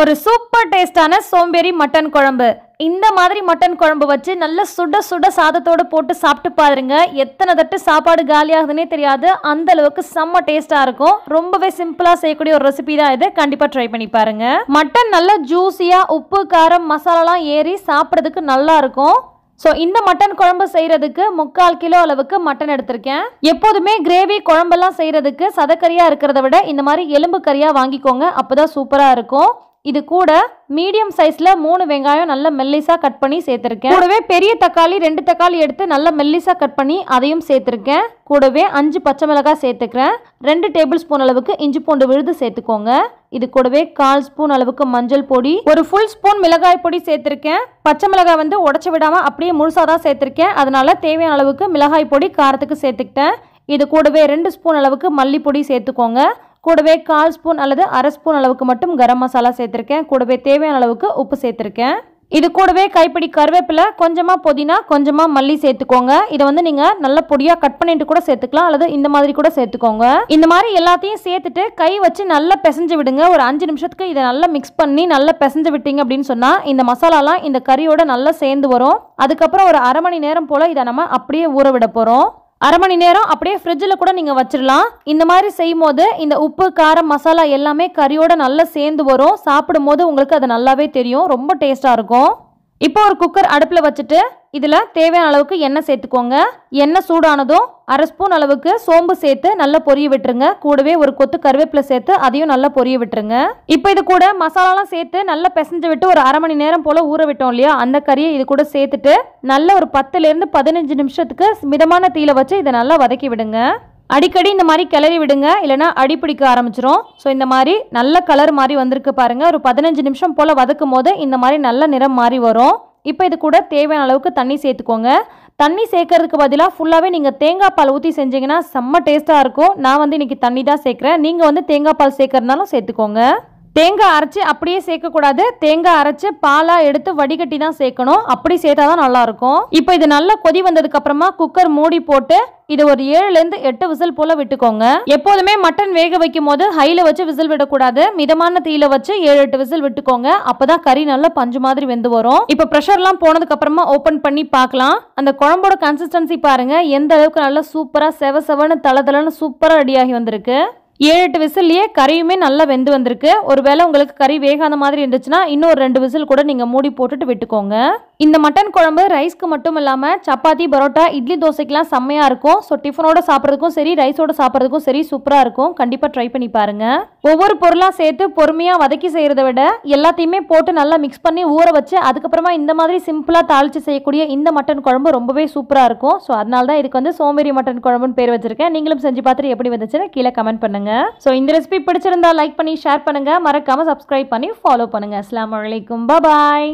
ஒரு சூப்பர் டேஸ்டான சோம்பேறி மட்டன் குழம்பு இந்த மாதிரி மட்டன் குழம்பு வச்சு நல்ல சுட சுட சாதத்தோடு போட்டு சாப்பிட்டு பாருங்க எத்தனை தட்டு சாப்பாடு காலியாகுதுன்னே தெரியாது அந்த அளவுக்கு செம்ம டேஸ்டா இருக்கும் ரொம்பவே சிம்பிளா செய்யக்கூடிய ஒரு ரெசிபி தான் இது கண்டிப்பா ட்ரை பண்ணி பாருங்க மட்டன் நல்லா ஜூஸியாக உப்பு காரம் மசாலாலாம் ஏறி சாப்பிட்றதுக்கு நல்லா இருக்கும் ஸோ இந்த மட்டன் குழம்பு செய்கிறதுக்கு முக்கால் கிலோ அளவுக்கு மட்டன் எடுத்திருக்கேன் எப்போதுமே கிரேவி குழம்பெல்லாம் செய்கிறதுக்கு சதக்கறியாக இருக்கிறத விட இந்த மாதிரி எலும்பு கறியாக வாங்கிக்கோங்க அப்போ தான் சூப்பராக இருக்கும் இது கூட மீடியம் சைஸில் மூணு வெங்காயம் நல்ல மெல்லிசா கட் பண்ணி சேர்த்துருக்கேன் கூடவே பெரிய தக்காளி ரெண்டு தக்காளி எடுத்து நல்ல மெல்லிசா கட் பண்ணி அதையும் சேர்த்துருக்கேன் கூடவே அஞ்சு பச்சை மிளகாய் சேர்த்துக்கிறேன் ரெண்டு டேபிள் ஸ்பூன் அளவுக்கு இஞ்சி பூண்டு விழுது சேர்த்துக்கோங்க இது கூடவே கால் ஸ்பூன் அளவுக்கு மஞ்சள் பொடி ஒரு ஃபுல் ஸ்பூன் மிளகாய் பொடி சேர்த்துருக்கேன் பச்சை மிளகாய் வந்து உடச்சி விடாமல் அப்படியே முழுசாக தான் சேர்த்துருக்கேன் அதனால் தேவையான அளவுக்கு மிளகாய் பொடி காரத்துக்கு சேர்த்துக்கிட்டேன் இது கூடவே ரெண்டு ஸ்பூன் அளவுக்கு மல்லிப்பொடி சேர்த்துக்கோங்க கூடவே கால் ஸ்பூன் அல்லது அரை ஸ்பூன் அளவுக்கு மட்டும் கரம் மசாலா சேர்த்துருக்கேன் கூடவே தேவையான அளவுக்கு உப்பு சேர்த்துருக்கேன் இது கூடவே கைப்பிடி கருவேப்பிலை கொஞ்சமாக புதினா கொஞ்சமாக மல்லி சேர்த்துக்கோங்க இதை வந்து நீங்கள் நல்ல பொடியாக கட் பண்ணிட்டு கூட சேர்த்துக்கலாம் அல்லது இந்த மாதிரி கூட சேர்த்துக்கோங்க இந்த மாதிரி எல்லாத்தையும் சேர்த்துட்டு கை வச்சு நல்லா பிசைஞ்சு விடுங்க ஒரு அஞ்சு நிமிஷத்துக்கு இதை நல்லா மிக்ஸ் பண்ணி நல்லா பிசைஞ்சு விட்டீங்க அப்படின்னு சொன்னால் இந்த மசாலாலாம் இந்த கறியோட நல்லா சேர்ந்து வரும் அதுக்கப்புறம் ஒரு அரை மணி நேரம் போல் இதை நம்ம அப்படியே ஊற விட போகிறோம் அரை மணி நேரம் அப்படியே ஃப்ரிட்ஜில் கூட நீங்கள் வச்சிடலாம் இந்த மாதிரி செய்யும் போது இந்த உப்பு காரம் மசாலா எல்லாமே கறியோட நல்லா சேர்ந்து வரும் சாப்பிடும் போது உங்களுக்கு அது நல்லாவே தெரியும் ரொம்ப டேஸ்ட்டாக இருக்கும் இப்போ ஒரு குக்கர் அடுப்பில் வச்சுட்டு இதில் தேவையான அளவுக்கு எண்ணெய் சேர்த்துக்கோங்க எண்ணெய் சூடானதும் அரை ஸ்பூன் அளவுக்கு சோம்பு சேர்த்து நல்லா பொரிய விட்டுருங்க கூடவே ஒரு கொத்து கருவேப்பிலை சேர்த்து அதையும் நல்லா பொரிய விட்டுருங்க இப்போ இது கூட மசாலாலாம் சேர்த்து நல்லா பிசைஞ்சு விட்டு ஒரு அரை மணி நேரம் போல் ஊற விட்டோம் இல்லையா அந்த கறியை இது கூட சேர்த்துட்டு நல்ல ஒரு பத்துலேருந்து பதினஞ்சு நிமிஷத்துக்கு மிதமான தீல வச்சு இதை நல்லா வதக்கி விடுங்க அடிக்கடி இந்த மாதிரி கிளறி விடுங்க இல்லைனா அடிப்பிடிக்க ஆரம்பிச்சிரும் ஸோ இந்த மாதிரி நல்ல கலர் மாதிரி வந்திருக்கு பாருங்கள் ஒரு பதினஞ்சு நிமிஷம் போல் வதக்கும் போது இந்த மாதிரி நல்ல நிறம் மாறி வரும் இப்போ இது கூட தேவையான அளவுக்கு தண்ணி சேர்த்துக்கோங்க தண்ணி சேர்க்கறதுக்கு பதிலாக ஃபுல்லாகவே நீங்கள் தேங்காய் பால் ஊற்றி செஞ்சிங்கன்னா செம்ம டேஸ்ட்டாக இருக்கும் நான் வந்து இன்றைக்கி தண்ணி தான் சேர்க்குறேன் நீங்கள் வந்து தேங்காய் பால் சேர்க்குறதுனாலும் சேர்த்துக்கோங்க தேங்காய் அரைச்சி அப்படியே சேர்க்கக்கூடாது தேங்காய் அரைச்சி பாலாக எடுத்து வடிகட்டி தான் சேர்க்கணும் அப்படி சேர்த்தா தான் நல்லாயிருக்கும் இப்போ இது நல்லா கொதி வந்ததுக்கப்புறமா குக்கர் மூடி போட்டு இது ஒரு ஏழுலேருந்து எட்டு விசில் போல விட்டுக்கோங்க எப்போதுமே மட்டன் வேக வைக்கும் போது ஹையில் வச்சு விசில் விடக்கூடாது மிதமான தீயில வச்சு ஏழு எட்டு விசில் விட்டுக்கோங்க அப்பதான் கறி நல்லா பஞ்சு மாதிரி வெந்து வரும் இப்போ ப்ரெஷர்லாம் போனதுக்கு அப்புறமா ஓப்பன் பண்ணி பார்க்கலாம் அந்த குழம்போட கன்சிஸ்டன்சி பாருங்க எந்த அளவுக்கு நல்லா சூப்பராக செவ செவன்னு தள தளன்னு சூப்பராக ஆகி வந்திருக்கு ஏழு எட்டு விசில்லையே கறியுமே நல்லா வெந்து வந்திருக்கு ஒரு வேளை உங்களுக்கு கறி வேகாத மாதிரி இருந்துச்சுன்னா இன்னும் ஒரு ரெண்டு விசில் கூட நீங்கள் மூடி போட்டுட்டு விட்டுக்கோங்க இந்த மட்டன் குழம்பு ரைஸ்க்கு மட்டும் இல்லாமல் சப்பாத்தி பரோட்டா இட்லி தோசைக்கெலாம் செம்மையாக இருக்கும் ஸோ டிஃபனோட சாப்பிட்றதுக்கும் சரி ரைஸோட சாப்பிட்றதுக்கும் சரி சூப்பராக இருக்கும் கண்டிப்பாக ட்ரை பண்ணி பாருங்கள் ஒவ்வொரு பொருளாக சேர்த்து பொறுமையாக வதக்கி செய்கிறத விட எல்லாத்தையுமே போட்டு நல்லா மிக்ஸ் பண்ணி ஊற வச்சு அதுக்கப்புறமா இந்த மாதிரி சிம்பிளாக தாளித்து செய்யக்கூடிய இந்த மட்டன் குழம்பு ரொம்பவே சூப்பராக இருக்கும் ஸோ அதனால தான் இதுக்கு வந்து சோமேரி மட்டன் குழம்புன்னு பேர் வச்சிருக்கேன் நீங்களும் செஞ்சு பார்த்துட்டு எப்படி வந்துச்சுன்னு கீழே கமெண்ட் பண்ணுங்கள் ஸோ இந்த ரெசிபி பிடிச்சிருந்தா லைக் பண்ணி ஷேர் பண்ணுங்கள் மறக்காமல் சப்ஸ்கிரைப் பண்ணி ஃபாலோ பண்ணுங்கள் அஸ்லாம் வலைக்கும் பாய்